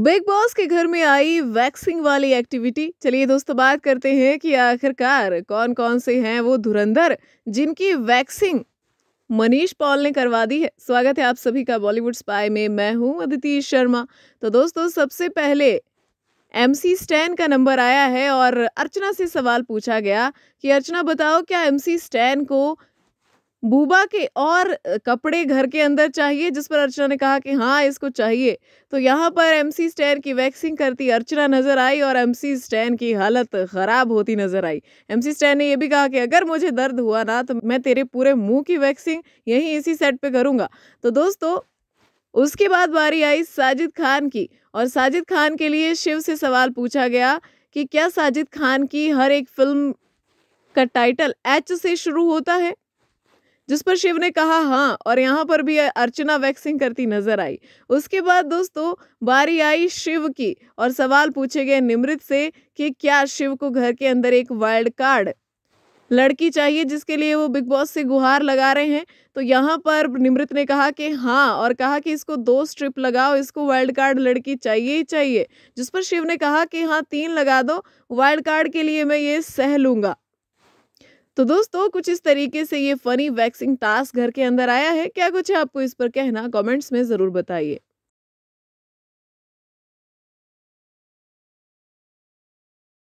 big boss के घर में आई वैक्सिंग वाली एक्टिविटी चलिए दोस्तों बात करते हैं कि आखिरकार कौन कौन से हैं वो धुरंधर जिनकी वैक्सिंग मनीष पॉल ने करवा दी है स्वागत है आप सभी का बॉलीवुड स्पाई में मैं हूं अदिति शर्मा तो दोस्तों सबसे पहले एम सी स्टैन का नंबर आया है और अर्चना से सवाल पूछा गया कि अर्चना बताओ क्या एम सी स्टैन को बूबा के और कपड़े घर के अंदर चाहिए जिस पर अर्चना ने कहा कि हाँ इसको चाहिए तो यहाँ पर एमसी स्टैन की वैक्सिंग करती अर्चना नजर आई और एमसी स्टैन की हालत खराब होती नजर आई एमसी स्टैन ने यह भी कहा कि अगर मुझे दर्द हुआ ना तो मैं तेरे पूरे मुंह की वैक्सिंग यहीं इसी सेट पर करूँगा तो दोस्तों उसके बाद बारी आई साजिद खान की और साजिद खान के लिए शिव से सवाल पूछा गया कि क्या साजिद खान की हर एक फिल्म का टाइटल एच से शुरू होता है जिस पर शिव ने कहा हाँ और यहाँ पर भी अर्चना वैक्सिंग करती नजर आई उसके बाद दोस्तों बारी आई शिव की और सवाल पूछे गए निमृत से कि क्या शिव को घर के अंदर एक वाइल्ड कार्ड लड़की चाहिए जिसके लिए वो बिग बॉस से गुहार लगा रहे हैं तो यहाँ पर निमृत ने कहा कि हाँ और कहा कि इसको दो स्ट्रिप लगाओ इसको वाइल्ड कार्ड लड़की चाहिए ही चाहिए जिस पर शिव ने कहा कि हाँ तीन लगा दो वाइल्ड कार्ड के लिए मैं ये सह लूँगा तो दोस्तों कुछ इस तरीके से ये फनी वैक्सिंग टास्क घर के अंदर आया है क्या कुछ है आपको इस पर कहना कमेंट्स में ज़रूर बताइए